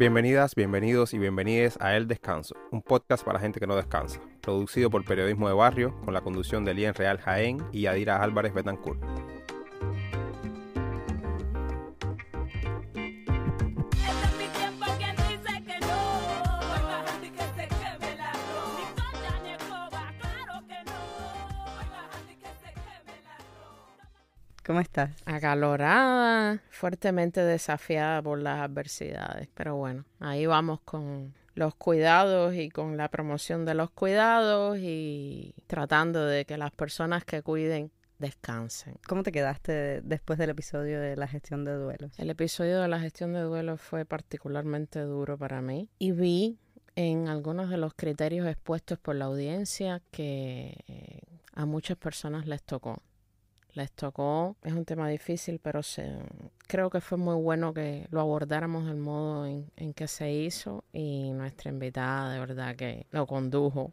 Bienvenidas, bienvenidos y bienvenidas a El Descanso, un podcast para gente que no descansa, producido por Periodismo de Barrio, con la conducción de Lien Real Jaén y Adira Álvarez Betancourt. ¿Cómo estás? Acalorada fuertemente desafiada por las adversidades. Pero bueno, ahí vamos con los cuidados y con la promoción de los cuidados y tratando de que las personas que cuiden descansen. ¿Cómo te quedaste después del episodio de la gestión de duelos? El episodio de la gestión de duelos fue particularmente duro para mí y vi en algunos de los criterios expuestos por la audiencia que eh, a muchas personas les tocó. Les tocó, es un tema difícil, pero se, creo que fue muy bueno que lo abordáramos del modo en, en que se hizo y nuestra invitada de verdad que lo condujo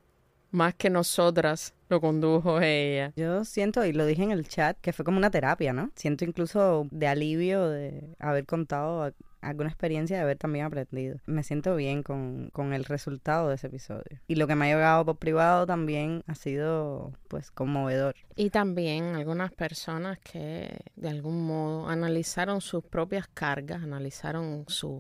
más que nosotras lo condujo ella. Yo siento, y lo dije en el chat, que fue como una terapia, ¿no? Siento incluso de alivio de haber contado alguna experiencia de haber también aprendido. Me siento bien con, el resultado de ese episodio. Y lo que me ha llegado por privado también ha sido pues conmovedor. Y también algunas personas que de algún modo analizaron sus propias cargas, analizaron sus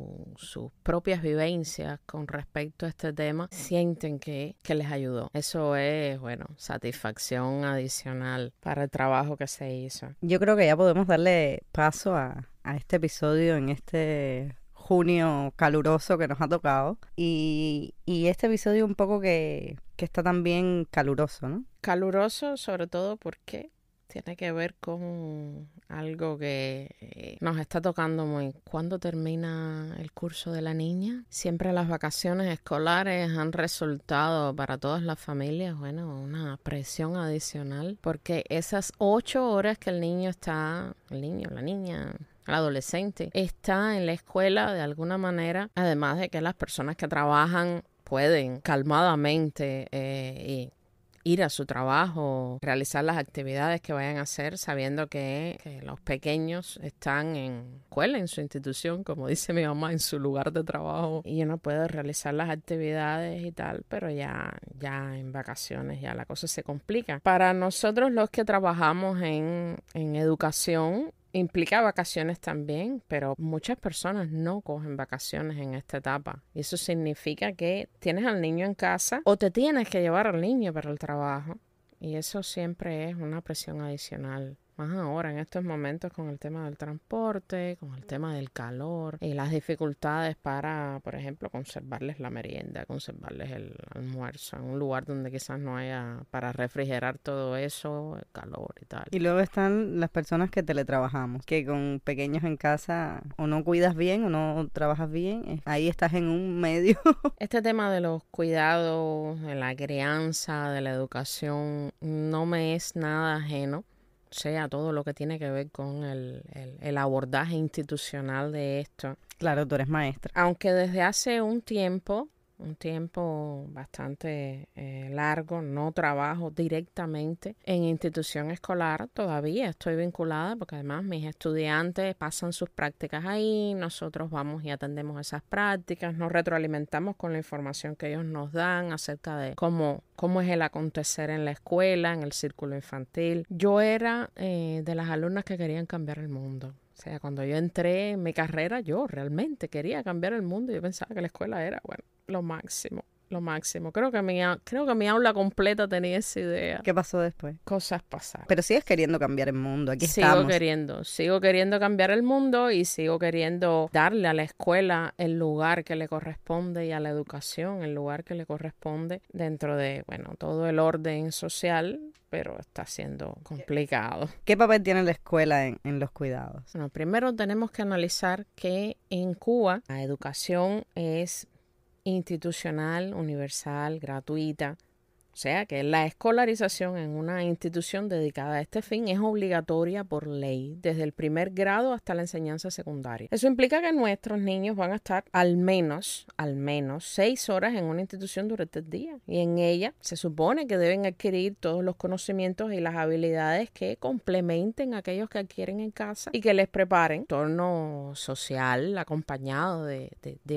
propias vivencias con respecto a este tema, sienten que, que les ayudó. Eso es, bueno, satisfacción adicional para el trabajo que se hizo. Yo creo que ya podemos darle paso a, a este episodio en este junio caluroso que nos ha tocado. Y, este episodio un poco que, que, está también caluroso, ¿no? Caluroso sobre todo porque tiene que ver con algo que eh, nos está tocando muy. ¿Cuándo termina el curso de la niña? Siempre las vacaciones escolares han resultado para todas las familias, bueno, una presión adicional porque esas ocho horas que el niño está, el niño, la niña el adolescente, está en la escuela de alguna manera, además de que las personas que trabajan pueden calmadamente eh, ir a su trabajo, realizar las actividades que vayan a hacer, sabiendo que, los pequeños están en escuela, en su institución, como dice mi mamá, en su lugar de trabajo, y uno puede realizar las actividades y tal, pero ya, ya en vacaciones ya la cosa se complica. Para nosotros los que trabajamos en, en educación, Implica vacaciones también, pero muchas personas no cogen vacaciones en esta etapa. Y eso significa que tienes al niño en casa o te tienes que llevar al niño para el trabajo. Y eso siempre es una presión adicional más ahora en estos momentos con el tema del transporte, con el tema del calor, y las dificultades para, por ejemplo, conservarles la merienda, conservarles el almuerzo en un lugar donde quizás no haya para refrigerar todo eso, el calor y tal. Y luego están las personas que teletrabajamos, que con pequeños en casa o no cuidas bien o no trabajas bien, eh, ahí estás en un medio. este tema de los cuidados, de la crianza, de la educación, no me es nada ajeno sea todo lo que tiene que ver con el, el, el, abordaje institucional de esto. Claro, tú eres maestra. Aunque desde hace un tiempo un tiempo bastante eh, largo, no trabajo directamente en institución escolar, todavía estoy vinculada porque además mis estudiantes pasan sus prácticas ahí, nosotros vamos y atendemos esas prácticas, nos retroalimentamos con la información que ellos nos dan acerca de cómo, cómo es el acontecer en la escuela, en el círculo infantil. Yo era eh, de las alumnas que querían cambiar el mundo. O sea, cuando yo entré en mi carrera, yo realmente quería cambiar el mundo. Yo pensaba que la escuela era, bueno, lo máximo, lo máximo. Creo que mi, creo que mi aula completa tenía esa idea. ¿Qué pasó después? Cosas pasaron. Pero sigues queriendo cambiar el mundo, aquí sigo estamos. Sigo queriendo, sigo queriendo cambiar el mundo y sigo queriendo darle a la escuela el lugar que le corresponde y a la educación el lugar que le corresponde dentro de, bueno, todo el orden social pero está siendo complicado. ¿Qué papel tiene la escuela en, en, los cuidados? Bueno, primero tenemos que analizar que en Cuba la educación es institucional, universal, gratuita, o sea que la escolarización en una institución dedicada a este fin es obligatoria por ley, desde el primer grado hasta la enseñanza secundaria. Eso implica que nuestros niños van a estar al menos, al menos, seis horas en una institución durante el día. Y en ella se supone que deben adquirir todos los conocimientos y las habilidades que complementen aquellos que adquieren en casa y que les preparen entorno social acompañado de,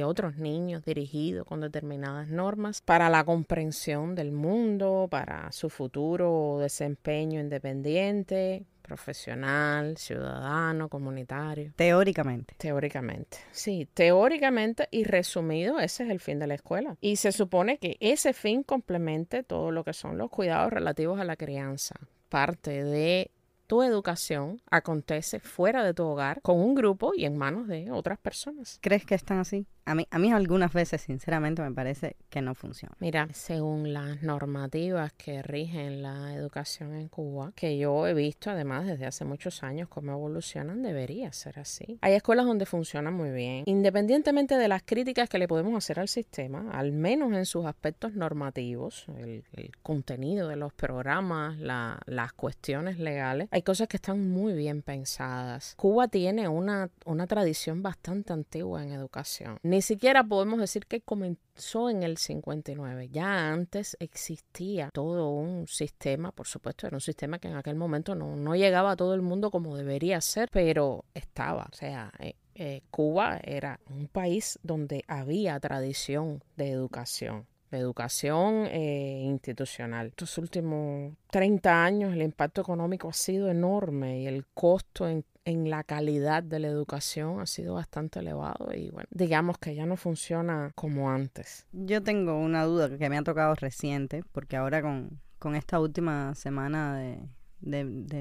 otros niños, dirigidos con determinadas normas para la comprensión del mundo para su futuro desempeño independiente, profesional, ciudadano, comunitario. Teóricamente. Teóricamente. Sí, teóricamente y resumido, ese es el fin de la escuela. Y se supone que ese fin complemente todo lo que son los cuidados relativos a la crianza. Parte de tu educación acontece fuera de tu hogar con un grupo y en manos de otras personas. ¿Crees que están así? A mí, algunas veces, sinceramente, me parece que no funciona. Mira, según las normativas que rigen la educación en Cuba, que yo he visto además desde hace muchos años cómo evolucionan, debería ser así. Hay escuelas donde funciona muy bien. Independientemente de las críticas que le podemos hacer al sistema, al menos en sus aspectos normativos, el, contenido de los programas, las cuestiones legales, hay cosas que están muy bien pensadas. Cuba tiene una, una tradición bastante antigua en educación siquiera podemos decir que comenzó en el 59. Ya antes existía todo un sistema, por supuesto, era un sistema que en aquel momento no, llegaba a todo el mundo como debería ser, pero estaba. O sea, eh, eh, Cuba era un país donde había tradición de educación de educación eh, institucional. Estos últimos 30 años el impacto económico ha sido enorme y el costo en en la calidad de la educación ha sido bastante elevado y bueno, digamos que ya no funciona como antes. Yo tengo una duda que me ha tocado reciente, porque ahora con, esta última semana de,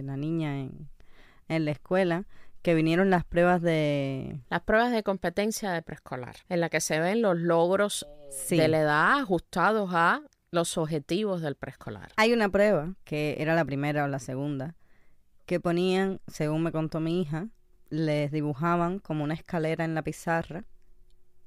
la niña en, la escuela, que vinieron las pruebas de... Las pruebas de competencia de preescolar, en la que se ven los logros de la edad ajustados a los objetivos del preescolar. Hay una prueba, que era la primera o la segunda, que ponían, según me contó mi hija, les dibujaban como una escalera en la pizarra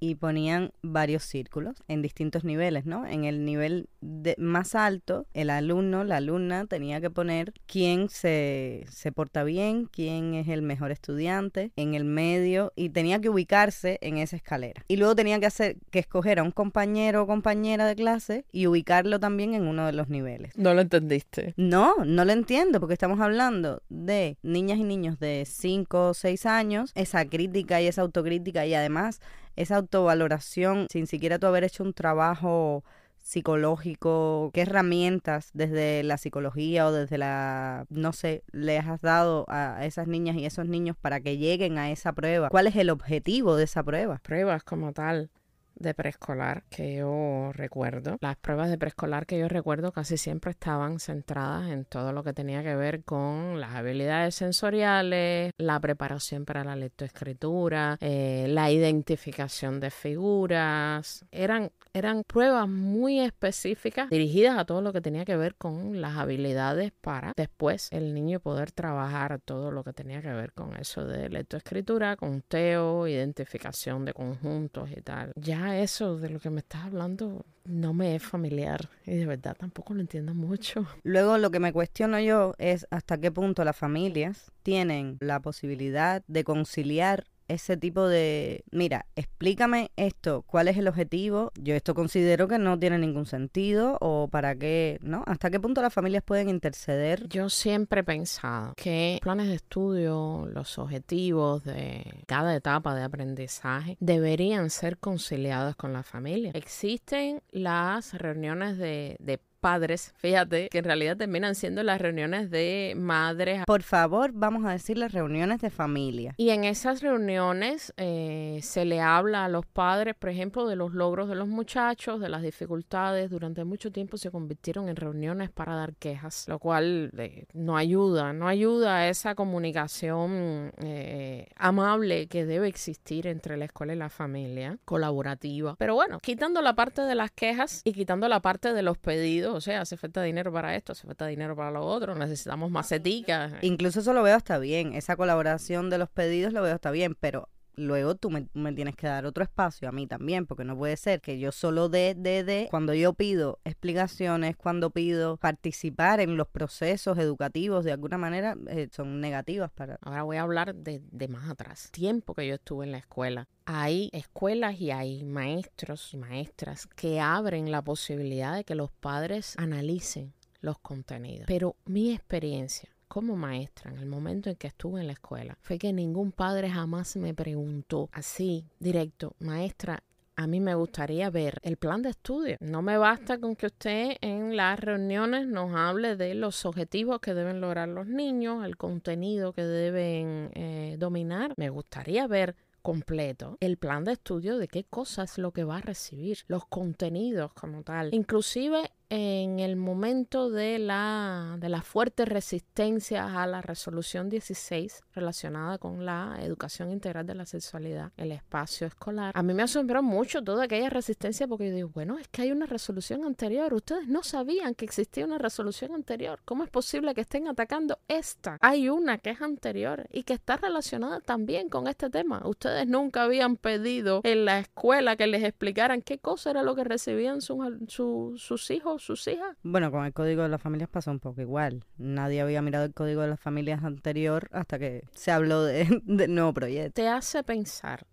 y ponían varios círculos en distintos niveles, ¿no? En el nivel de, más alto, el alumno, la alumna tenía que poner quién se, se porta bien, quién es el mejor estudiante, en el medio, y tenía que ubicarse en esa escalera. Y luego tenía que hacer que escoger a un compañero o compañera de clase y ubicarlo también en uno de los niveles. No lo entendiste. No, no lo entiendo, porque estamos hablando de niñas y niños de 5 o 6 años, esa crítica y esa autocrítica y además esa autovaloración sin siquiera tú haber hecho un trabajo psicológico, qué herramientas desde la psicología o desde la, no sé, le has dado a esas niñas y esos niños para que lleguen a esa prueba. ¿Cuál es el objetivo de esa prueba? Pruebas como tal de preescolar que yo recuerdo. Las pruebas de preescolar que yo recuerdo casi siempre estaban centradas en todo lo que tenía que ver con las habilidades sensoriales, la preparación para la lectoescritura, eh, la identificación de figuras. Eran, eran pruebas muy específicas dirigidas a todo lo que tenía que ver con las habilidades para después el niño poder trabajar todo lo que tenía que ver con eso de lectoescritura, conteo, identificación de conjuntos y tal. Ya eso de lo que me estás hablando no me es familiar y de verdad tampoco lo entiendo mucho. Luego lo que me cuestiono yo es hasta qué punto las familias tienen la posibilidad de conciliar ese tipo de, mira, explícame esto, cuál es el objetivo, yo esto considero que no tiene ningún sentido o para qué, ¿no? ¿Hasta qué punto las familias pueden interceder? Yo siempre he pensado que planes de estudio, los objetivos de cada etapa de aprendizaje deberían ser conciliados con la familia. Existen las reuniones de, de padres, fíjate, que en realidad terminan siendo las reuniones de madres. Por favor, vamos a decir las reuniones de familia. Y en esas reuniones eh, se le habla a los padres, por ejemplo, de los logros de los muchachos, de las dificultades. Durante mucho tiempo se convirtieron en reuniones para dar quejas, lo cual eh, no ayuda, no ayuda a esa comunicación eh, amable que debe existir entre la escuela y la familia, colaborativa. Pero bueno, quitando la parte de las quejas y quitando la parte de los pedidos, o sea, hace falta dinero para esto, hace falta dinero para lo otro, necesitamos más maceticas. Ah, incluso eso lo veo hasta bien, esa colaboración de los pedidos lo veo hasta bien, pero luego tú me, tienes que dar otro espacio a mí también, porque no puede ser que yo solo dé, dé, dé. Cuando yo pido explicaciones, cuando pido participar en los procesos educativos, de alguna manera eh, son negativas para... Ahora voy a hablar de, de más atrás. Tiempo que yo estuve en la escuela. Hay escuelas y hay maestros y maestras que abren la posibilidad de que los padres analicen los contenidos. Pero mi experiencia como maestra en el momento en que estuve en la escuela fue que ningún padre jamás me preguntó así directo, maestra, a mí me gustaría ver el plan de estudio. No me basta con que usted en las reuniones nos hable de los objetivos que deben lograr los niños, el contenido que deben eh, dominar. Me gustaría ver completo el plan de estudio de qué cosas es lo que va a recibir, los contenidos como tal, inclusive en el momento de la, de resistencia a la resolución 16 relacionada con la educación integral de la sexualidad, el espacio escolar, a mí me asombró mucho toda aquella resistencia porque yo digo, bueno, es que hay una resolución anterior, ustedes no sabían que existía una resolución anterior, ¿cómo es posible que estén atacando esta? Hay una que es anterior y que está relacionada también con este tema, ustedes nunca habían pedido en la escuela que les explicaran qué cosa era lo que recibían sus hijos sus hijas. Bueno, con el código de las familias pasó un poco igual. Nadie había mirado el código de las familias anterior hasta que se habló de, del nuevo proyecto. Te hace pensar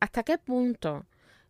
hasta qué punto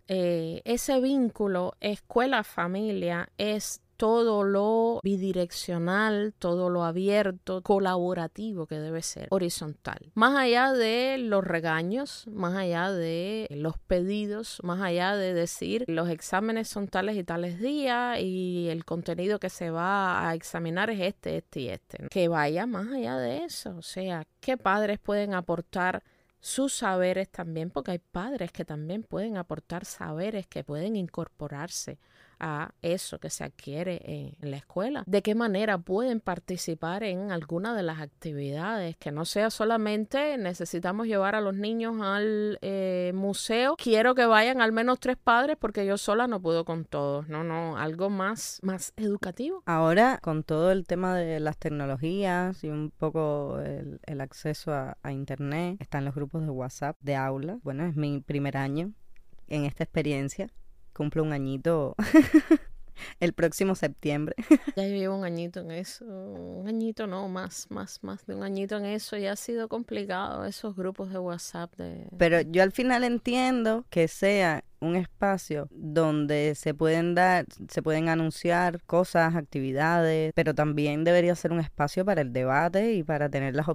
eh, ese vínculo escuela-familia es todo lo bidireccional, todo lo abierto, colaborativo que debe ser, horizontal. Más allá de los regaños, más allá de los pedidos, más allá de decir los exámenes son tales y tales días y el contenido que se va a examinar es este, este y este. Que vaya más allá de eso, o sea, qué padres pueden aportar sus saberes también, porque hay padres que también pueden aportar saberes que pueden incorporarse a eso que se adquiere en, la escuela. ¿De qué manera pueden participar en alguna de las actividades? Que no sea solamente necesitamos llevar a los niños al eh, museo, quiero que vayan al menos tres padres porque yo sola no puedo con todos. No, no, algo más, más educativo. Ahora, con todo el tema de las tecnologías y un poco el, acceso a Internet, están los grupos de WhatsApp de aula. Bueno, es mi primer año en esta experiencia cumple un añito el próximo septiembre. ya llevo un añito en eso, un añito no, más, más, más de un añito en eso y ha sido complicado esos grupos de WhatsApp de... Pero yo al final entiendo que sea un espacio donde se pueden dar, se pueden anunciar cosas, actividades, pero también debería ser un espacio para el debate y para tener las,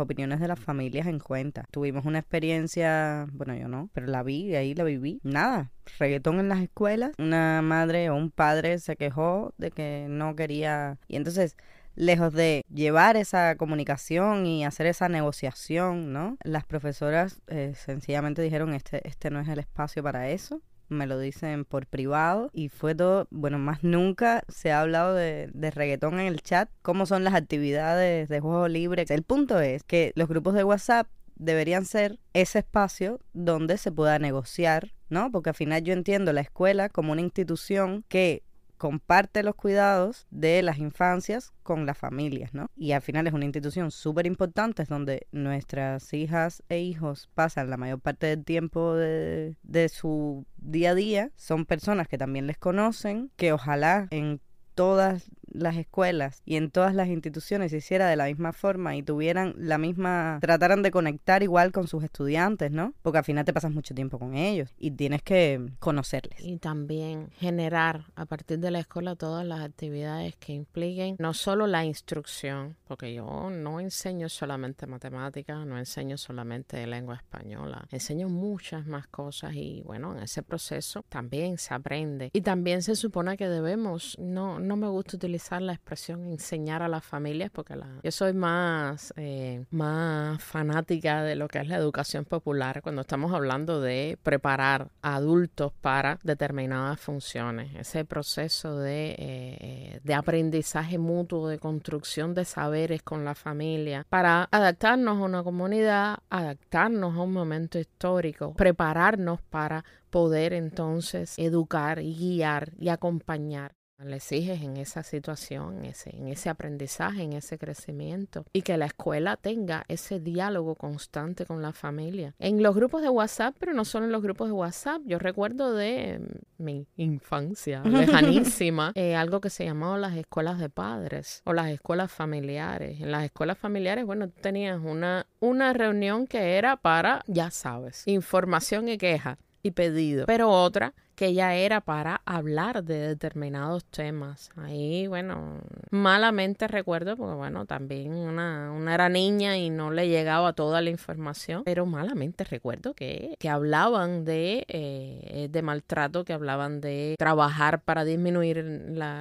opiniones de las familias en cuenta. Tuvimos una experiencia, bueno, yo no, pero la vi, ahí la viví. Nada, reggaetón en las escuelas. Una madre o un padre se quejó de que no quería. Y entonces lejos de llevar esa comunicación y hacer esa negociación, ¿no? Las profesoras eh, sencillamente dijeron, este, este no es el espacio para eso, me lo dicen por privado y fue todo, bueno, más nunca se ha hablado de, de, reggaetón en el chat, cómo son las actividades de juego libre. El punto es que los grupos de WhatsApp deberían ser ese espacio donde se pueda negociar, ¿no? Porque al final yo entiendo la escuela como una institución que comparte los cuidados de las infancias con las familias, ¿no? Y al final es una institución súper importante, es donde nuestras hijas e hijos pasan la mayor parte del tiempo de, de su día a día. Son personas que también les conocen, que ojalá en todas las escuelas y en todas las instituciones se hiciera de la misma forma y tuvieran la misma, trataran de conectar igual con sus estudiantes, ¿no? Porque al final te pasas mucho tiempo con ellos y tienes que conocerles. Y también generar a partir de la escuela todas las actividades que impliquen no solo la instrucción, porque yo no enseño solamente matemáticas, no enseño solamente lengua española, enseño muchas más cosas y bueno, en ese proceso también se aprende. Y también se supone que debemos, no, no me gusta utilizar la expresión enseñar a las familias, porque yo soy más, eh, más fanática de lo que es la educación popular cuando estamos hablando de preparar adultos para determinadas funciones. Ese proceso de, eh, eh, de aprendizaje mutuo, de construcción de saberes con la familia, para adaptarnos a una comunidad, adaptarnos a un momento histórico, prepararnos para poder entonces educar y guiar y acompañar le exiges en esa situación, en ese, en ese aprendizaje, en ese crecimiento, y que la escuela tenga ese diálogo constante con la familia. En los grupos de WhatsApp, pero no solo en los grupos de WhatsApp, yo recuerdo de mm, mi infancia lejanísima, eh, algo que se llamaba las escuelas de padres o las escuelas familiares. En las escuelas familiares, bueno, tú tenías una, una reunión que era para, ya sabes, información y queja y pedido, pero otra que ella era para hablar de determinados temas. Ahí, bueno, malamente recuerdo, porque bueno, también una, era niña y no le llegaba toda la información, pero malamente recuerdo que, hablaban de, eh, de maltrato, que hablaban de trabajar para disminuir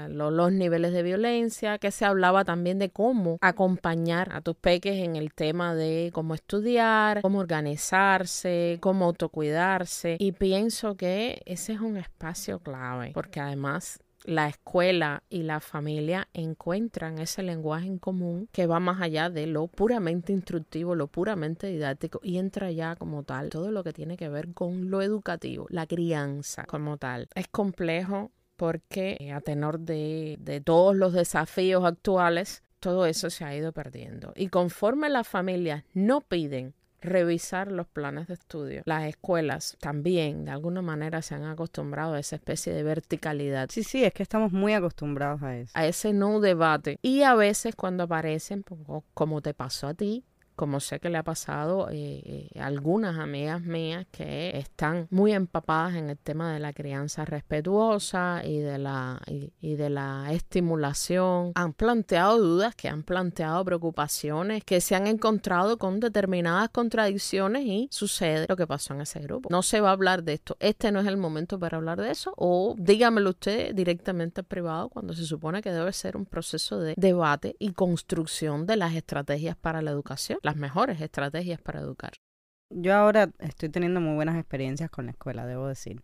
los niveles de violencia, que se hablaba también de cómo acompañar a tus peques en el tema de cómo estudiar, cómo organizarse, cómo autocuidarse. Y pienso que ese es un espacio clave, porque además la escuela y la familia encuentran ese lenguaje en común que va más allá de lo puramente instructivo, lo puramente didáctico y entra ya como tal todo lo que tiene que ver con lo educativo, la crianza como tal. Es complejo porque eh, a tenor de, todos los desafíos actuales, todo eso se ha ido perdiendo. Y conforme las familias no piden revisar los planes de estudio. Las escuelas también, de alguna manera, se han acostumbrado a esa especie de verticalidad. Sí, sí, es que estamos muy acostumbrados a eso. A ese no debate. Y a veces cuando aparecen, pues, como te pasó a ti, como sé que le ha pasado eh, eh, algunas amigas mías que están muy empapadas en el tema de la crianza respetuosa y de la, y, de la estimulación, han planteado dudas, que han planteado preocupaciones, que se han encontrado con determinadas contradicciones y sucede lo que pasó en ese grupo. No se va a hablar de esto, este no es el momento para hablar de eso o dígamelo usted directamente en privado cuando se supone que debe ser un proceso de debate y construcción de las estrategias para la educación mejores estrategias para educar. Yo ahora estoy teniendo muy buenas experiencias con la escuela, debo decir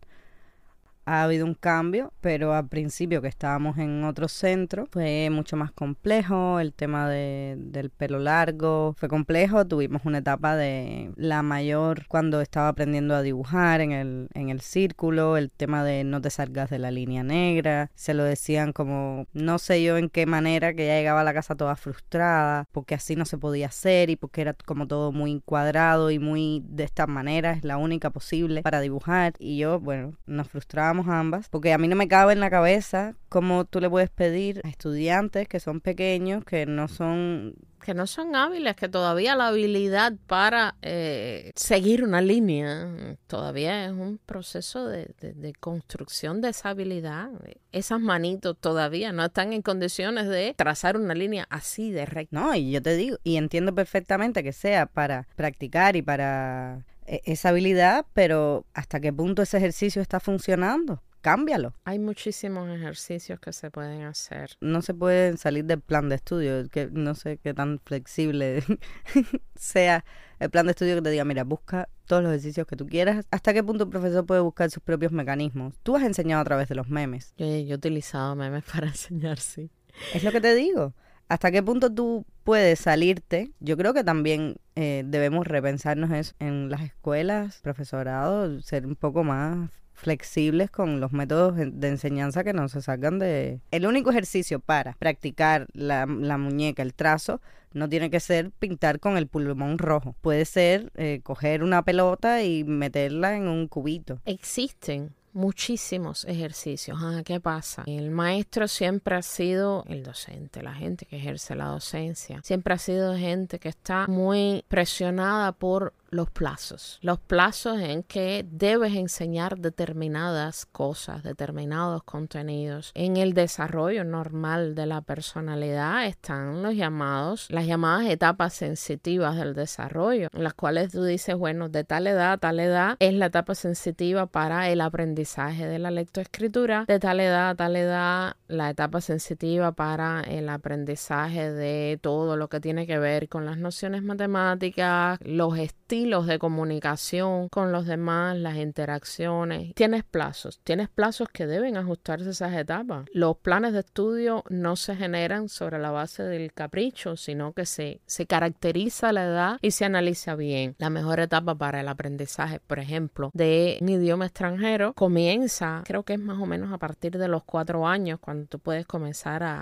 ha habido un cambio, pero al principio que estábamos en otro centro fue mucho más complejo, el tema del pelo largo fue complejo, tuvimos una etapa de la mayor cuando estaba aprendiendo a dibujar en el, en el círculo, el tema de no te salgas de la línea negra, se lo decían como no sé yo en qué manera que ya llegaba a la casa toda frustrada, porque así no se podía hacer y porque era como todo muy cuadrado y muy de esta manera es la única posible para dibujar y yo bueno, nos frustrábamos ambas, porque a mí no me cabe en la cabeza cómo tú le puedes pedir a estudiantes que son pequeños, que no son que no son hábiles, que todavía la habilidad para eh, seguir una línea todavía es un proceso de, construcción de esa habilidad. Esas manitos todavía no están en condiciones de trazar una línea así de recta. No, y yo te digo, y entiendo perfectamente que sea para practicar y para e, esa habilidad, pero ¿hasta qué punto ese ejercicio está funcionando? Cámbialo. Hay muchísimos ejercicios que se pueden hacer. No se pueden salir del plan de estudio, que no sé qué tan flexible sea el plan de estudio que te diga, mira, busca todos los ejercicios que tú quieras. ¿Hasta qué punto el profesor puede buscar sus propios mecanismos? Tú has enseñado a través de los memes. Yo, he utilizado memes para enseñar, sí. Es lo que te digo. ¿Hasta qué punto tú puedes salirte? Yo creo que también eh, debemos repensarnos eso en las escuelas, profesorado, ser un poco más flexibles con los métodos de enseñanza que no se sacan de... El único ejercicio para practicar la, muñeca, el trazo, no tiene que ser pintar con el pulmón rojo. Puede ser eh, coger una pelota y meterla en un cubito. Existen muchísimos ejercicios. Ah, ¿Qué pasa? El maestro siempre ha sido el docente, la gente que ejerce la docencia. Siempre ha sido gente que está muy presionada por los plazos, los plazos en que debes enseñar determinadas cosas, determinados contenidos. En el desarrollo normal de la personalidad están los llamados, las llamadas etapas sensitivas del desarrollo, en las cuales tú dices, bueno, de tal edad a tal edad es la etapa sensitiva para el aprendizaje de la lectoescritura, de tal edad a tal edad la etapa sensitiva para el aprendizaje de todo lo que tiene que ver con las nociones matemáticas, los estudios estilos de comunicación con los demás, las interacciones. Tienes plazos, tienes plazos que deben ajustarse a esas etapas. Los planes de estudio no se generan sobre la base del capricho, sino que se, se caracteriza la edad y se analiza bien. La mejor etapa para el aprendizaje, por ejemplo, de un idioma extranjero comienza, creo que es más o menos a partir de los cuatro años, cuando tú puedes comenzar a,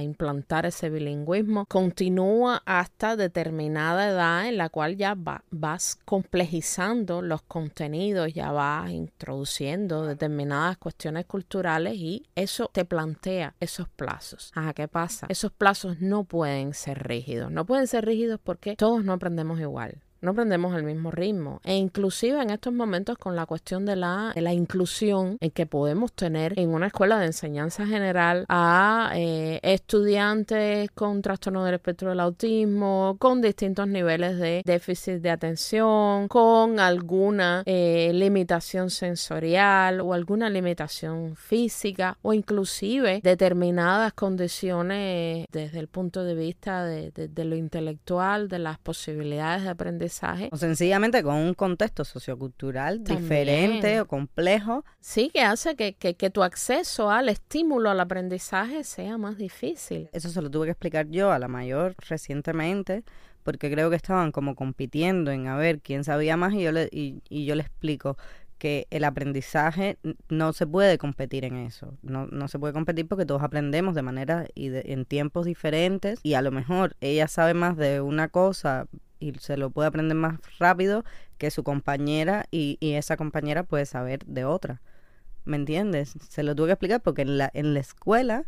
implantar ese bilingüismo, continúa hasta determinada edad en la cual ya va vas complejizando los contenidos, ya vas introduciendo determinadas cuestiones culturales y eso te plantea esos plazos. Ah, ¿qué pasa? Esos plazos no pueden ser rígidos. No pueden ser rígidos porque todos no aprendemos igual no aprendemos al mismo ritmo. E inclusive en estos momentos con la cuestión de la, inclusión en que podemos tener en una escuela de enseñanza general a eh, estudiantes con trastorno del espectro del autismo, con distintos niveles de déficit de atención, con alguna eh, limitación sensorial o alguna limitación física o inclusive determinadas condiciones desde el punto de vista de lo intelectual, de las posibilidades de aprendizaje o sencillamente con un contexto sociocultural diferente o complejo. Sí, que hace que, tu acceso al estímulo al aprendizaje sea más difícil. Eso se lo tuve que explicar yo a la mayor recientemente porque creo que estaban como compitiendo en a ver quién sabía más y yo le, y, yo le explico que el aprendizaje no se puede competir en eso. No, se puede competir porque todos aprendemos de manera y en tiempos diferentes y a lo mejor ella sabe más de una cosa y se lo puede aprender más rápido que su compañera y, y esa compañera puede saber de otra. ¿Me entiendes? Se lo tuve que explicar porque en la, en la escuela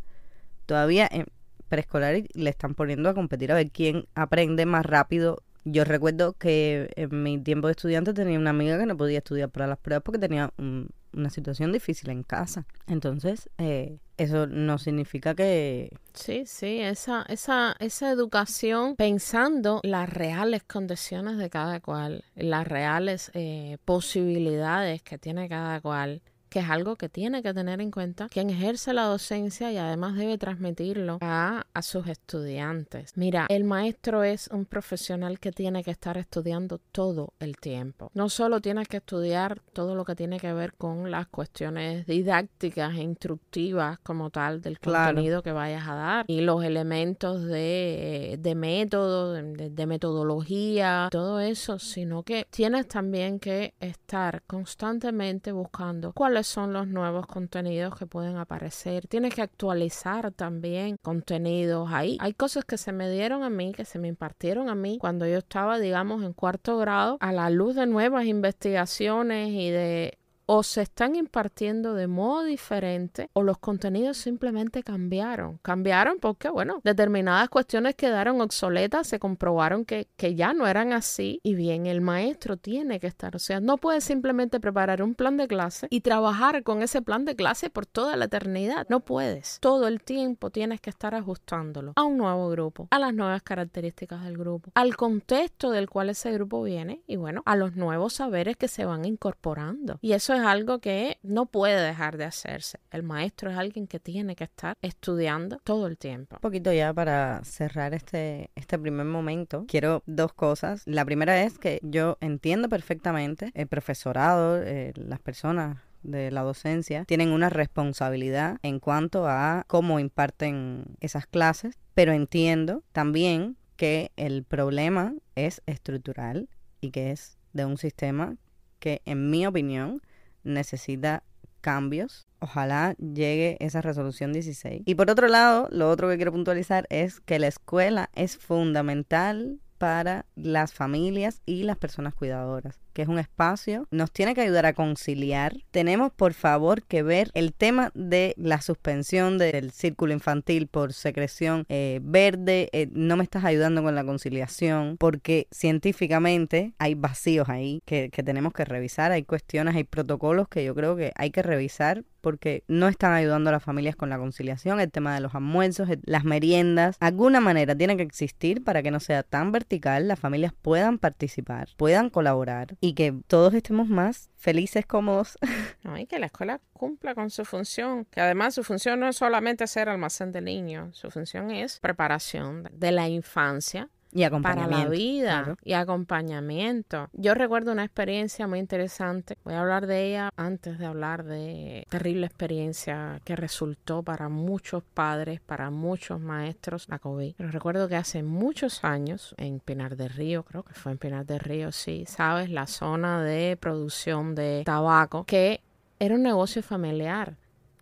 todavía en preescolar le están poniendo a competir a ver quién aprende más rápido. Yo recuerdo que en mi tiempo de estudiante tenía una amiga que no podía estudiar para las pruebas porque tenía un, una situación difícil en casa. Entonces, eh, eso no significa que... Sí, sí, esa, esa, esa educación pensando las reales condiciones de cada cual, las reales eh, posibilidades que tiene cada cual que es algo que tiene que tener en cuenta quien ejerce la docencia y además debe transmitirlo a, sus estudiantes. Mira, el maestro es un profesional que tiene que estar estudiando todo el tiempo. No solo tiene que estudiar todo lo que tiene que ver con las cuestiones didácticas e instructivas como tal del contenido que vayas a dar y los elementos de, método, de, de metodología, todo eso, sino que tienes también que estar constantemente buscando cuál son los nuevos contenidos que pueden aparecer. Tienes que actualizar también contenidos ahí. Hay cosas que se me dieron a mí, que se me impartieron a mí cuando yo estaba, digamos, en cuarto grado, a la luz de nuevas investigaciones y de o se están impartiendo de modo diferente o los contenidos simplemente cambiaron. Cambiaron porque, bueno, determinadas cuestiones quedaron obsoletas, se comprobaron que, que ya no eran así y bien, el maestro tiene que estar, o sea, no puede simplemente preparar un plan de clase y trabajar con ese plan de clase por toda la eternidad, no puedes. Todo el tiempo tienes que estar ajustándolo a un nuevo grupo, a las nuevas características del grupo, al contexto del cual ese grupo viene y bueno, a los nuevos saberes que se van incorporando. Y eso es algo que no puede dejar de hacerse. El maestro es alguien que tiene que estar estudiando todo el tiempo. Un poquito ya para cerrar este, este primer momento, quiero dos cosas. La primera es que yo entiendo perfectamente el profesorado, eh, las personas de la docencia tienen una responsabilidad en cuanto a cómo imparten esas clases, pero entiendo también que el problema es estructural y que es de un sistema que, en mi opinión, necesita cambios. Ojalá llegue esa resolución 16. Y por otro lado, lo otro que quiero puntualizar es que la escuela es fundamental para las familias y las personas cuidadoras que es un espacio, nos tiene que ayudar a conciliar. Tenemos, por favor, que ver el tema de la suspensión del círculo infantil por secreción eh, verde. Eh, no me estás ayudando con la conciliación porque científicamente hay vacíos ahí que, que tenemos que revisar. Hay cuestiones, hay protocolos que yo creo que hay que revisar porque no están ayudando a las familias con la conciliación, el tema de los almuerzos, las meriendas. Alguna manera tiene que existir para que no sea tan vertical, las familias puedan participar, puedan colaborar y que todos estemos más felices, cómodos. No, y que la escuela cumpla con su función, que además su función no es solamente ser almacén de niños, su función es preparación de la infancia y acompañamiento. Para la vida y acompañamiento. Yo recuerdo una experiencia muy interesante. Voy a hablar de ella antes de hablar de terrible experiencia que resultó para muchos padres, para muchos maestros, la COVID. Pero recuerdo que hace muchos años, en Pinar del Río, creo que fue en Pinar del Río, sí, sabes, la zona de producción de tabaco, que era un negocio familiar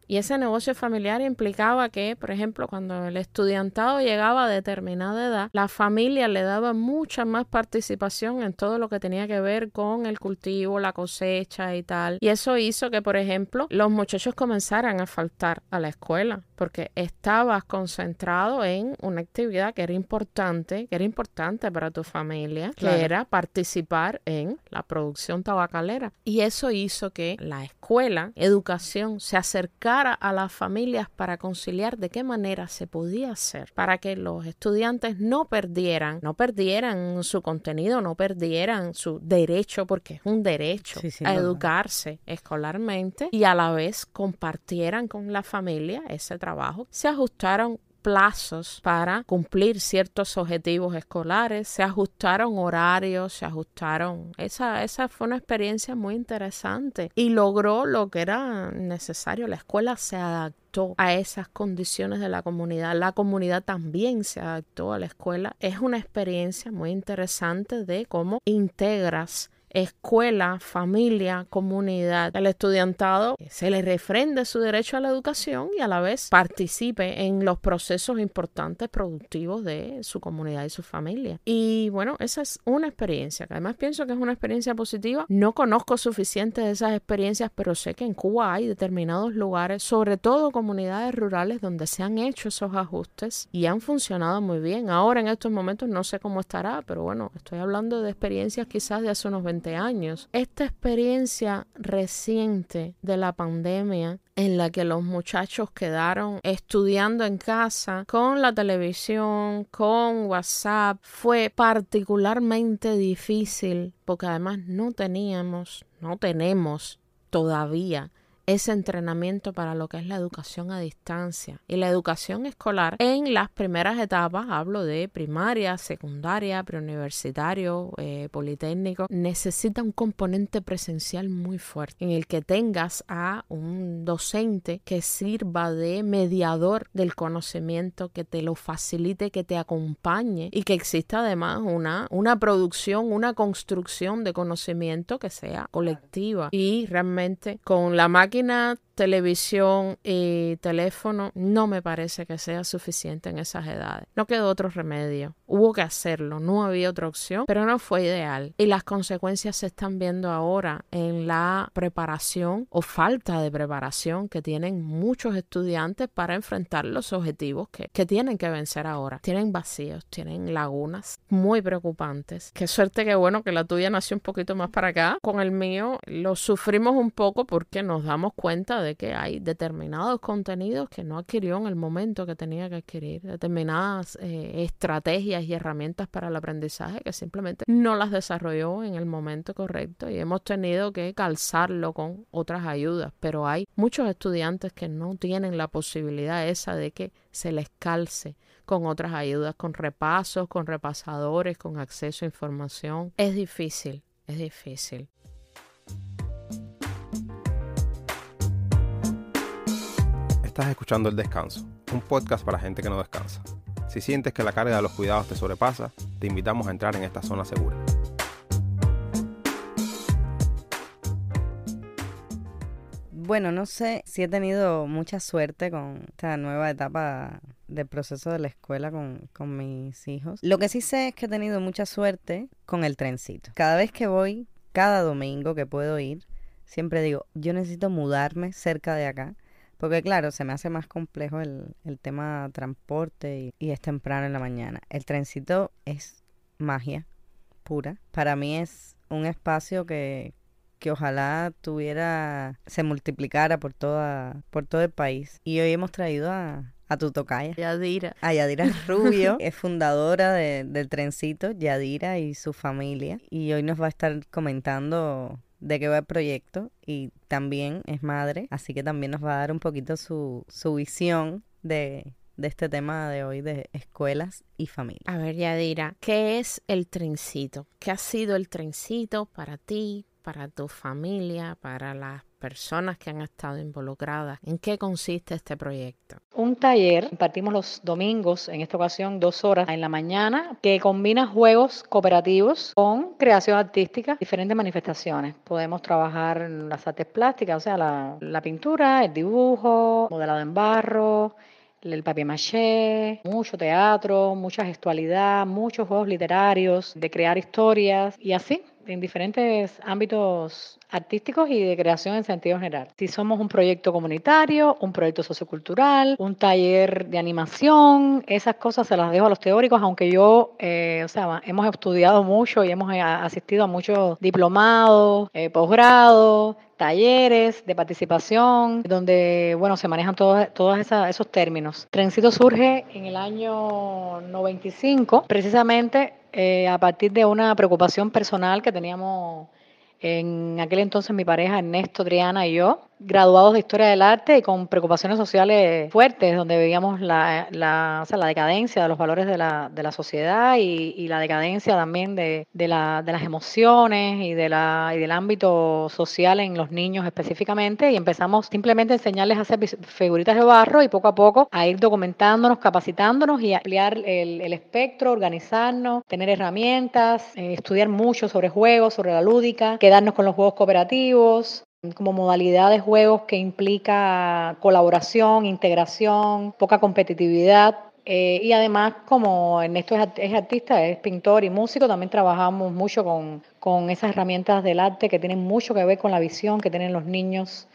y ese negocio familiar implicaba que, por ejemplo, cuando el estudiantado llegaba a determinada edad, la familia le daba mucha más participación en todo lo que tenía que ver con el cultivo, la cosecha y tal. Y eso hizo que, por ejemplo, los muchachos comenzaran a faltar a la escuela porque estabas concentrado en una actividad que era importante, que era importante para tu familia, que era participar en la producción tabacalera. Y eso hizo que la escuela, educación, se acercara a las familias para conciliar de qué manera se podía hacer para que los estudiantes no perdieran, no perdieran su contenido, no perdieran su derecho, porque es un derecho a educarse escolarmente y a la vez compartieran con la familia ese trabajo, se ajustaron plazos para cumplir ciertos objetivos escolares, se ajustaron horarios, se ajustaron. Esa, esa fue una experiencia muy interesante y logró lo que era necesario. La escuela se adaptó a esas condiciones de la comunidad. La comunidad también se adaptó a la escuela. Es una experiencia muy interesante de cómo integras escuela, familia, comunidad. El estudiantado eh, se le refrende su derecho a la educación y a la vez participe en los procesos importantes productivos de su comunidad y su familia. Y bueno, esa es una experiencia que además pienso que es una experiencia positiva. No conozco suficiente de esas experiencias, pero sé que en Cuba hay determinados lugares, sobre todo comunidades rurales, donde se han hecho esos ajustes y han funcionado muy bien. Ahora en estos momentos no sé cómo estará, pero bueno, estoy hablando de experiencias quizás de hace unos 20 años. Esta experiencia reciente de la pandemia en la que los muchachos quedaron estudiando en casa con la televisión, con WhatsApp, fue particularmente difícil porque además no teníamos, no tenemos todavía ese entrenamiento para lo que es la educación a distancia y la educación escolar en las primeras etapas, hablo de primaria, secundaria, preuniversitario, eh, politécnico, necesita un componente presencial muy fuerte en el que tengas a un docente que sirva de mediador del conocimiento, que te lo facilite, que te acompañe y que exista además una, una producción, una construcción de conocimiento que sea colectiva y realmente con la máquina máquina televisión y teléfono no me parece que sea suficiente en esas edades. No quedó otro remedio. Hubo que hacerlo, no había otra opción, pero no fue ideal. Y las consecuencias se están viendo ahora en la preparación o falta de preparación que tienen muchos estudiantes para enfrentar los objetivos que, que tienen que vencer ahora. Tienen vacíos, tienen lagunas muy preocupantes. Qué suerte que bueno que la tuya nació un poquito más para acá. Con el mío lo sufrimos un poco porque nos damos cuenta de de que hay determinados contenidos que no adquirió en el momento que tenía que adquirir, determinadas eh, estrategias y herramientas para el aprendizaje que simplemente no las desarrolló en el momento correcto y hemos tenido que calzarlo con otras ayudas, pero hay muchos estudiantes que no tienen la posibilidad esa de que se les calce con otras ayudas, con repasos, con repasadores, con acceso a información. Es difícil, es difícil. Estás escuchando El Descanso, un podcast para gente que no descansa. Si sientes que la carga de los cuidados te sobrepasa, te invitamos a entrar en esta zona segura. Bueno, no sé si he tenido mucha suerte con esta nueva etapa del proceso de la escuela con, con mis hijos. Lo que sí sé es que he tenido mucha suerte con el trencito. Cada vez que voy, cada domingo que puedo ir, siempre digo, yo necesito mudarme cerca de acá porque claro, se me hace más complejo el, tema transporte y, es temprano en la mañana. El trencito es magia pura. Para mí es un espacio que, ojalá tuviera, se multiplicara por, toda, por todo el país. Y hoy hemos traído a, a Yadira. A Yadira Rubio, es fundadora del trencito, Yadira y su familia. Y hoy nos va a estar comentando de qué va el proyecto y también es madre, así que también nos va a dar un poquito su, su visión de, este tema de hoy de escuelas y familia. A ver, Yadira, ¿qué es el trencito? ¿Qué ha sido el trencito para ti, para tu familia, para las personas que han estado involucradas. ¿En qué consiste este proyecto? Un taller, partimos los domingos, en esta ocasión dos horas en la mañana, que combina juegos cooperativos con creación artística, diferentes manifestaciones. Podemos trabajar las artes plásticas, o sea, la, pintura, el dibujo, modelado en barro, el papier maché, mucho teatro, mucha gestualidad, muchos juegos literarios, de crear historias y así en diferentes ámbitos artísticos y de creación en sentido general. Si somos un proyecto comunitario, un proyecto sociocultural, un taller de animación, esas cosas se las dejo a los teóricos, aunque yo, eh, o sea, hemos estudiado mucho y hemos eh, asistido a muchos diplomados, eh, posgrados, talleres de participación, donde, bueno, se manejan todos todos esos términos. Trencito surge en el año 95, precisamente eh, a partir de una preocupación personal que teníamos en aquel entonces mi pareja Ernesto, Triana y yo, graduados de historia del arte y con preocupaciones sociales fuertes, donde veíamos la, la, la decadencia de los valores de la, de la sociedad y, la decadencia también de, de, la, de las emociones y, de la, y del ámbito social en los niños específicamente. Y empezamos simplemente a enseñarles a hacer figuritas de barro y poco a poco a ir documentándonos, capacitándonos y ampliar el, el espectro, organizarnos, tener herramientas, eh, estudiar mucho sobre juegos, sobre la lúdica, quedarnos con los juegos cooperativos, como modalidad de juegos que implica colaboración, integración, poca competitividad. Eh, y además, como Ernesto es, es, artista, es pintor y músico, también trabajamos mucho con, esas herramientas del arte que tienen mucho que ver con la visión que tienen los niños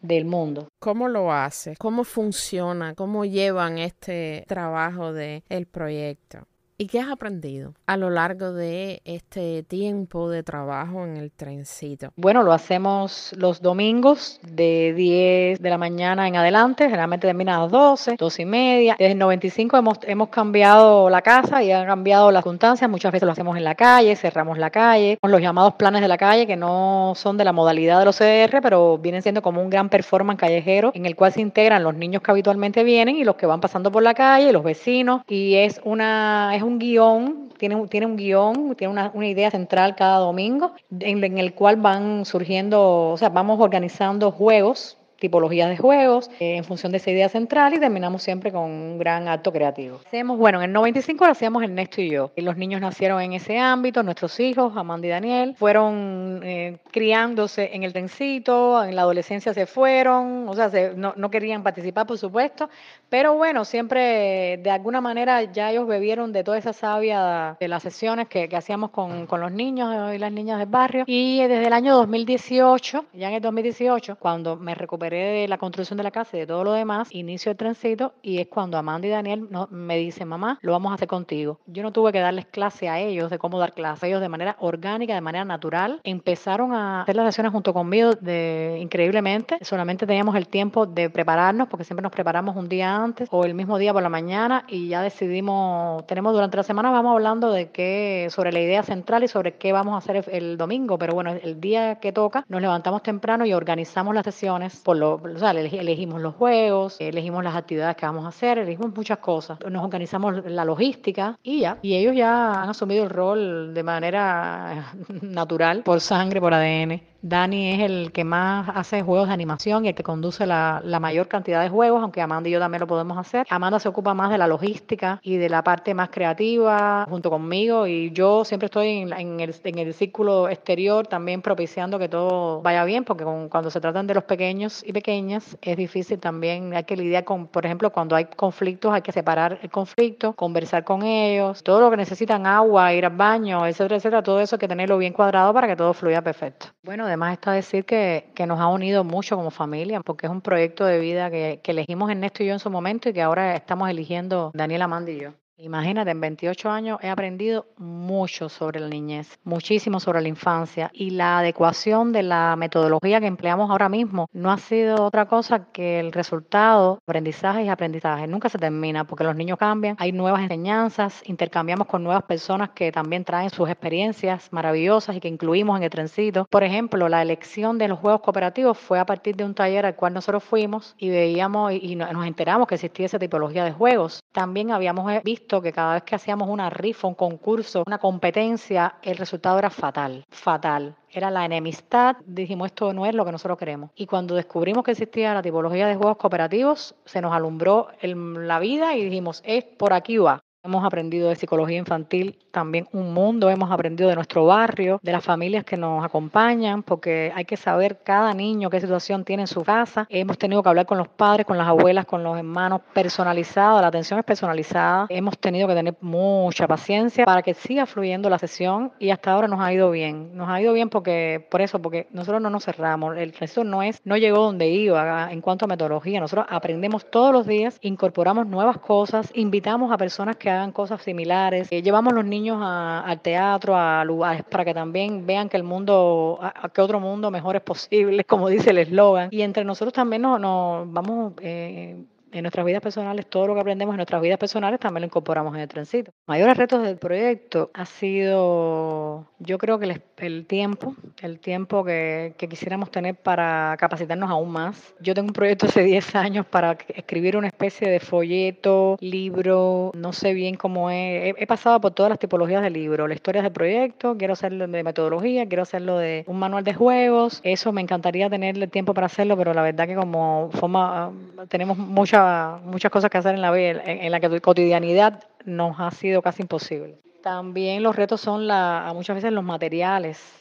del mundo. ¿Cómo lo hace? ¿Cómo funciona? ¿Cómo llevan este trabajo del proyecto? ¿Y qué has aprendido a lo largo de este tiempo de trabajo en el trencito? Bueno, lo hacemos los domingos de 10 de la mañana en adelante, generalmente termina a las 12, 12 y media. Desde el 95 hemos, hemos cambiado la casa y han cambiado las circunstancias, muchas veces lo hacemos en la calle, cerramos la calle, con los llamados planes de la calle que no son de la modalidad de los CDR, pero vienen siendo como un gran performance callejero en el cual se integran los niños que habitualmente vienen y los que van pasando por la calle, los vecinos, y es una... Es un un guión, tiene, tiene un guión, tiene una, idea central cada domingo en, en, el cual van surgiendo, o sea, vamos organizando juegos tipologías de juegos eh, en función de esa idea central y terminamos siempre con un gran acto creativo. Hacemos, bueno, en el 95 lo hacíamos Ernesto y yo. Y los niños nacieron en ese ámbito, nuestros hijos, Amanda y Daniel, fueron eh, criándose en el tencito en la adolescencia se fueron, o sea, no, no querían participar, por supuesto, pero bueno, siempre de alguna manera ya ellos bebieron de toda esa savia de las sesiones que, que hacíamos con, con, los niños eh, y las niñas del barrio. Y desde el año 2018, ya en el 2018, cuando me recuperé de la construcción de la casa y de todo lo demás, inicio el trencito y es cuando Amanda y Daniel no, me dicen, mamá, lo vamos a hacer contigo. Yo no tuve que darles clase a ellos de cómo dar clase, ellos de manera orgánica, de manera natural, empezaron a hacer las sesiones junto conmigo de, increíblemente, solamente teníamos el tiempo de prepararnos porque siempre nos preparamos un día antes o el mismo día por la mañana y ya decidimos, tenemos durante la semana, vamos hablando de qué, sobre la idea central y sobre qué vamos a hacer el, domingo, pero bueno, el día que toca nos levantamos temprano y organizamos las sesiones por lo, o sea, elegimos los juegos, elegimos las actividades que vamos a hacer, elegimos muchas cosas, nos organizamos la logística y ya. Y ellos ya han asumido el rol de manera natural, por sangre, por ADN. Dani es el que más hace juegos de animación y el que conduce la, mayor cantidad de juegos, aunque Amanda y yo también lo podemos hacer. Amanda se ocupa más de la logística y de la parte más creativa junto conmigo y yo siempre estoy en, el, en el, círculo exterior también propiciando que todo vaya bien, porque cuando se tratan de los pequeños y pequeñas es difícil también, hay que lidiar con, por ejemplo, cuando hay conflictos, hay que separar el conflicto, conversar con ellos, todo lo que necesitan, agua, ir al baño, etcétera, etcétera, todo eso hay que tenerlo bien cuadrado para que todo fluya perfecto. Bueno, además está decir que, que, nos ha unido mucho como familia, porque es un proyecto de vida que, que elegimos Ernesto y yo en su momento y que ahora estamos eligiendo Daniela Mandy y yo. Imagínate, en 28 años he aprendido mucho sobre la niñez, muchísimo sobre la infancia y la adecuación de la metodología que empleamos ahora mismo no ha sido otra cosa que el resultado, aprendizajes y aprendizajes. Nunca se termina porque los niños cambian, hay nuevas enseñanzas, intercambiamos con nuevas personas que también traen sus experiencias maravillosas y que incluimos en el trencito. Por ejemplo, la elección de los juegos cooperativos fue a partir de un taller al cual nosotros fuimos y veíamos y nos enteramos que existía esa tipología de juegos. También habíamos eh, visto que cada vez que hacíamos una rifa, un concurso, una competencia, el resultado era fatal, fatal. Era la enemistad, dijimos esto no es lo que nosotros queremos. Y cuando descubrimos que existía la tipología de juegos cooperativos, se nos alumbró la vida y dijimos, es por aquí va. Hemos aprendido de psicología infantil también un mundo, hemos aprendido de nuestro barrio, de las familias que nos acompañan, porque hay que saber cada niño qué situación tiene en su casa. Hemos tenido que hablar con los padres, con las abuelas, con los hermanos, personalizado, la atención es personalizada. Hemos tenido que tener mucha paciencia para que siga fluyendo la sesión y hasta ahora nos ha ido bien. Nos ha ido bien porque, por eso, porque nosotros no nos cerramos, el resto no es, no llegó donde iba en cuanto a metodología. Nosotros aprendemos todos los días, incorporamos nuevas cosas, invitamos a personas que hagan cosas similares. Llevamos eh, llevamos los niños al teatro, a lugares para que también vean que el mundo, que otro mundo mejor es posible, como dice el eslogan. Y entre nosotros también nos, nos vamos eh, en nuestras vidas personales, todo lo que aprendemos en nuestras vidas personales también lo incorporamos en el trencito. Mayores retos del proyecto ha sido, yo creo que el, tiempo, el tiempo que, quisiéramos tener para capacitarnos aún más. Yo tengo un proyecto hace 10 años para escribir una especie de folleto, libro, no sé bien cómo es. He, pasado por todas las tipologías de libro, la historia del proyecto, quiero hacerlo de metodología, quiero hacerlo de un manual de juegos. Eso me encantaría tener el tiempo para hacerlo, pero la verdad que como forma, ah, tenemos mucha muchas cosas que hacer en la vida, en, que la cotidianidad nos ha sido casi imposible. También los retos son la, muchas veces los materiales,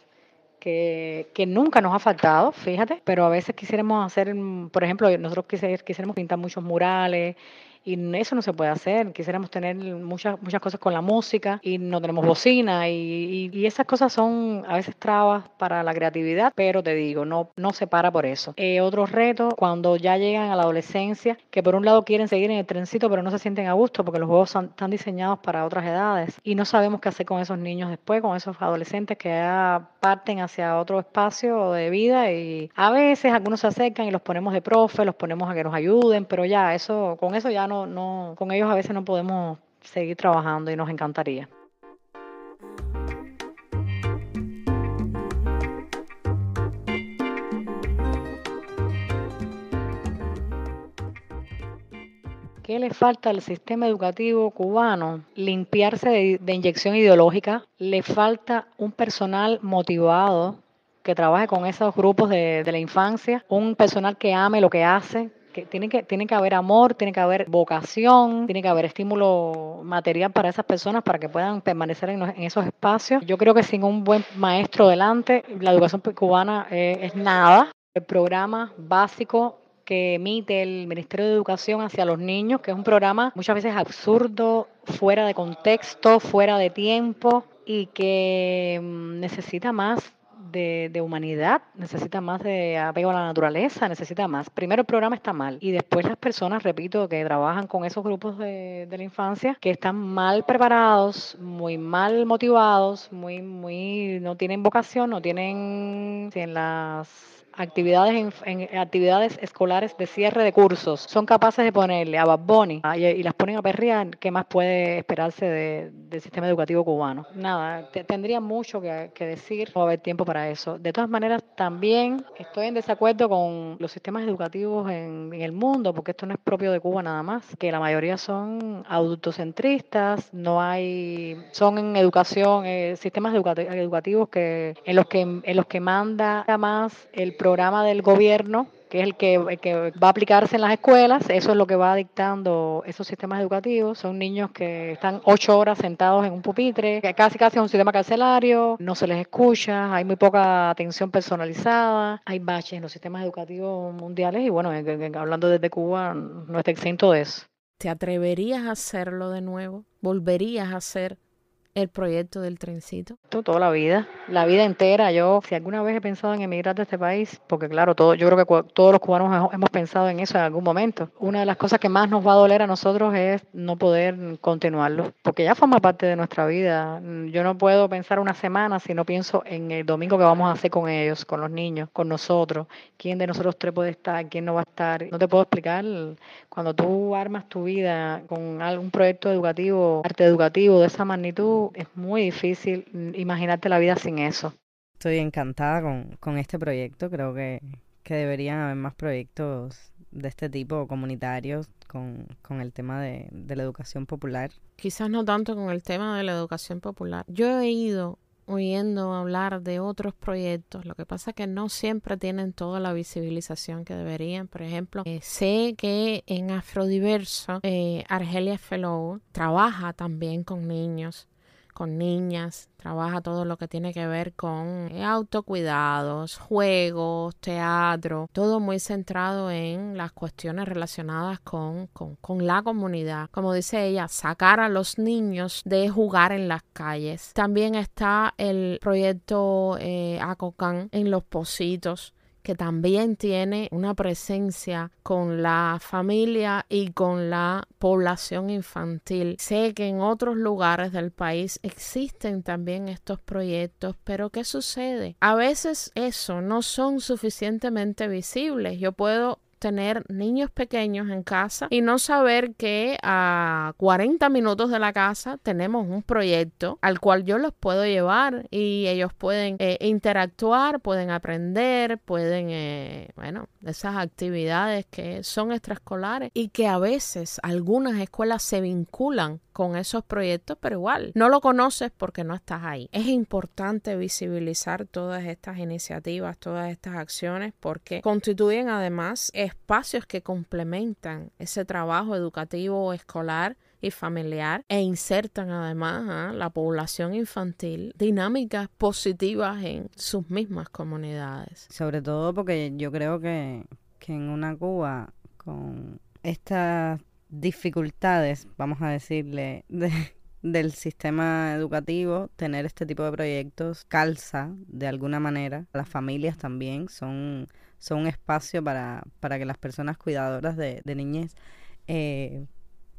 que, que, nunca nos ha faltado, fíjate, pero a veces quisiéramos hacer, por ejemplo, nosotros quisiéramos pintar muchos murales, y eso no se puede hacer. Quisiéramos tener muchas, muchas cosas con la música y no tenemos bocina y, esas cosas son a veces trabas para la creatividad, pero te digo, no, no se para por eso. Eh, otro reto, cuando ya llegan a la adolescencia, que por un lado quieren seguir en el trencito, pero no se sienten a gusto porque los juegos están diseñados para otras edades y no sabemos qué hacer con esos niños después, con esos adolescentes que ya parten hacia otro espacio de vida y a veces algunos se acercan y los ponemos de profe, los ponemos a que nos ayuden, pero ya eso, con eso ya no con ellos a veces no podemos seguir trabajando y nos encantaría. ¿Qué le falta al sistema educativo cubano? Limpiarse de, inyección ideológica. Le falta un personal motivado que trabaje con esos grupos de, de la infancia, un personal que ame lo que hace, tiene que, que haber amor, tiene que haber vocación, tiene que haber estímulo material para esas personas para que puedan permanecer en, esos espacios. Yo creo que sin un buen maestro delante, la educación cubana eh, es nada. El programa básico que emite el Ministerio de Educación hacia los niños, que es un programa muchas veces absurdo, fuera de contexto, fuera de tiempo y que mm, necesita más de, de, humanidad, necesita más de apego a la naturaleza, necesita más. Primero el programa está mal y después las personas, repito, que trabajan con esos grupos de, de la infancia, que están mal preparados, muy mal motivados, muy, muy, no tienen vocación, no tienen en las actividades, en, actividades escolares de cierre de cursos, son capaces de ponerle a Baboni ah, y, las ponen a perrear, ¿qué más puede esperarse del sistema educativo cubano? Nada, tendría mucho que, decir, no va a haber tiempo para eso. De todas maneras, también estoy en desacuerdo con los sistemas educativos en, el mundo, porque esto no es propio de Cuba nada más, que la mayoría son autocentristas, no hay, son en educación, eh, sistemas educativos que, en, los que, en los que manda más el programa del gobierno, que es el que, va a aplicarse en las escuelas, eso es lo que va dictando esos sistemas educativos. Son niños que están ocho horas sentados en un pupitre, que casi casi es un sistema carcelario, no se les escucha, hay muy poca atención personalizada, hay baches en los sistemas educativos mundiales y bueno, hablando desde Cuba no está exento de eso. ¿Te atreverías a hacerlo de nuevo? ¿Volverías a hacer el proyecto del trencito? Toda la vida, la vida entera. Yo, si alguna vez he pensado en emigrar de este país, porque claro, todo, yo creo que todos los cubanos hemos pensado en eso en algún momento. Una de las cosas que más nos va a doler a nosotros es no poder continuarlo, porque ya forma parte de nuestra vida. Yo no puedo pensar una semana si no pienso en el domingo que vamos a hacer con ellos, con los niños, con nosotros. ¿Quién de nosotros tres puede estar? ¿Quién no va a estar? No te puedo explicar. Cuando tú armas tu vida con algún proyecto educativo, arte educativo de esa magnitud, es muy difícil imaginarte la vida sin eso. Estoy encantada con, con este proyecto, creo que, que deberían haber más proyectos de este tipo comunitarios con, con el tema de, de, la educación popular? Quizás no tanto con el tema de la educación popular. Yo he ido oyendo hablar de otros proyectos, lo que pasa es que no siempre tienen toda la visibilización que deberían. Por ejemplo, eh, sé que en Afrodiverso, eh, Argelia Fellow trabaja también con niños con niñas, trabaja todo lo que tiene que ver con eh, autocuidados, juegos, teatro, todo muy centrado en las cuestiones relacionadas con, la comunidad. Como dice ella, sacar a los niños de jugar en las calles. También está el proyecto eh, Acocan en Los Positos, que también tiene una presencia con la familia y con la población infantil. Sé que en otros lugares del país existen también estos proyectos, pero ¿qué sucede? A veces eso no son suficientemente visibles. Yo puedo tener niños pequeños en casa y no saber que a 40 minutos de la casa tenemos un proyecto al cual yo los puedo llevar y ellos pueden eh, interactuar, pueden aprender, pueden, eh, bueno, esas actividades que son extraescolares y que a veces algunas escuelas se vinculan con esos proyectos, pero igual no lo conoces porque no estás ahí. Es importante visibilizar todas estas iniciativas, todas estas acciones, porque constituyen además espacios que complementan ese trabajo educativo escolar y familiar e insertan además a la población infantil dinámicas positivas en sus mismas comunidades. Sobre todo porque yo creo que, que en una Cuba con estas dificultades, vamos a decirle, del sistema educativo, tener este tipo de proyectos calza de alguna manera. Las familias también son, son un espacio para, para que las personas cuidadoras de, de niñez, eh,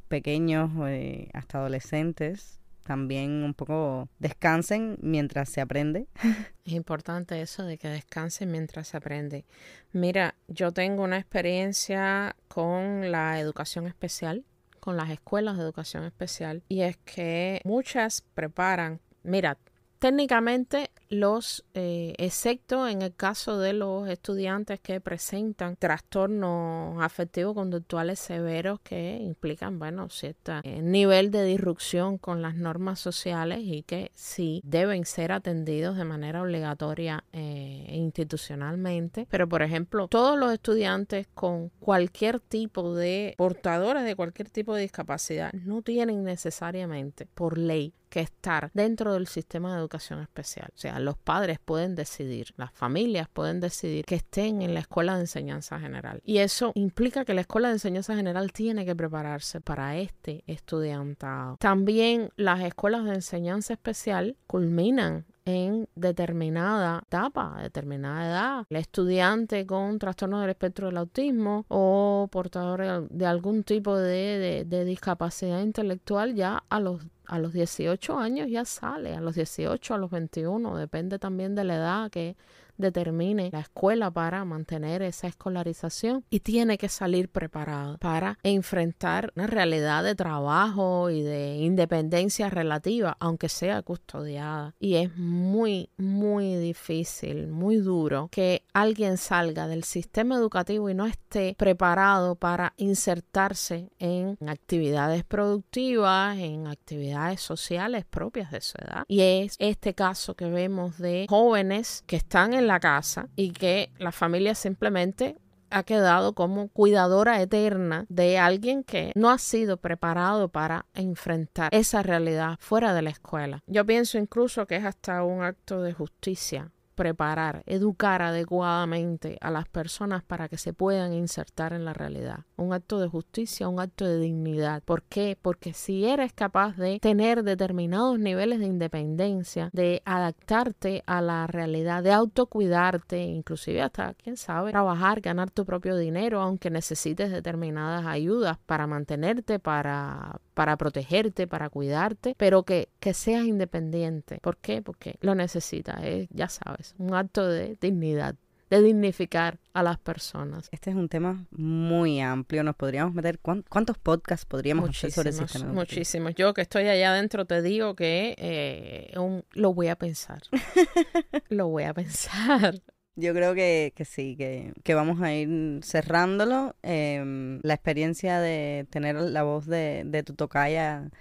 pequeños eh, hasta adolescentes, también un poco descansen mientras se aprende. Es importante eso de que descansen mientras se aprende. Mira, yo tengo una experiencia con la educación especial, con las escuelas de educación especial, y es que muchas preparan, mira, Técnicamente, los, eh, excepto en el caso de los estudiantes que presentan trastornos afectivos conductuales severos que implican, bueno, cierto eh, nivel de disrupción con las normas sociales y que sí deben ser atendidos de manera obligatoria e institucionalmente. Pero, por ejemplo, todos los estudiantes con cualquier tipo de portadores de cualquier tipo de discapacidad no tienen necesariamente por ley que estar dentro del sistema de educación especial. O sea, los padres pueden decidir, las familias pueden decidir que estén en la escuela de enseñanza general. Y eso implica que la escuela de enseñanza general tiene que prepararse para este estudiantado. También las escuelas de enseñanza especial culminan en determinada etapa, determinada edad. El estudiante con trastorno del espectro del autismo o portador de algún tipo de, de discapacidad intelectual ya a los a los 18 años ya sale, a los 18, a los 21, depende también de la edad que, determine la escuela para mantener esa escolarización y tiene que salir preparado para enfrentar una realidad de trabajo y de independencia relativa, aunque sea custodiada. Y es muy, muy difícil, muy duro que alguien salga del sistema educativo y no esté preparado para insertarse en actividades productivas, en actividades sociales propias de su edad. Y es este caso que vemos de jóvenes que están en la casa y que la familia simplemente ha quedado como cuidadora eterna de alguien que no ha sido preparado para enfrentar esa realidad fuera de la escuela. Yo pienso incluso que es hasta un acto de justicia preparar, educar adecuadamente a las personas para que se puedan insertar en la realidad. Un acto de justicia, un acto de dignidad. ¿Por qué? Porque si eres capaz de tener determinados niveles de independencia, de adaptarte a la realidad, de autocuidarte, inclusive hasta, quién sabe, trabajar, ganar tu propio dinero, aunque necesites determinadas ayudas para mantenerte, para para protegerte, para cuidarte, pero que, seas independiente. ¿Por qué? Porque lo necesitas, ya sabes, un acto de dignidad de dignificar a las personas. Este es un tema muy amplio. Nos podríamos meter cuántos podcasts podríamos hacer sobre este tema? Muchísimos. Yo que estoy allá adentro te digo que eh, lo voy a pensar. lo voy a pensar. Yo creo que, que sí, que, vamos a ir cerrándolo. Em, la experiencia de tener la voz de, de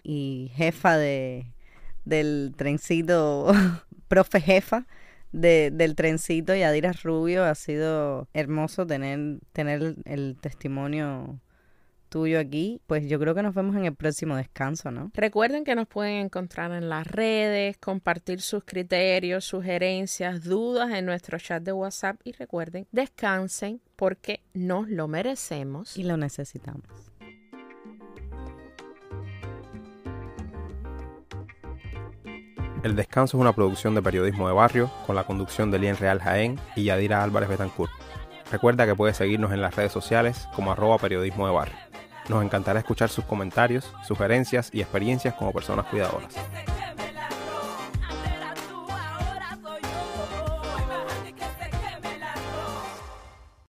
y jefa de, del trencito, profe jefa del trencito y Yadira Rubio, ha sido hermoso tener, tener el testimonio tuyo aquí. Pues yo creo que nos vemos en el próximo descanso, ¿no? Recuerden que nos pueden encontrar en las redes, compartir sus criterios, sugerencias, dudas en nuestro chat de WhatsApp y recuerden, descansen porque nos lo merecemos. Y lo necesitamos. El Descanso es una producción de periodismo de barrio con la conducción de Lien Real Jaén y Yadira Álvarez Betancourt. Recuerda que puedes seguirnos en las redes sociales como arroba periodismo de barrio. Nos encantará escuchar sus comentarios, sugerencias y experiencias como personas cuidadoras.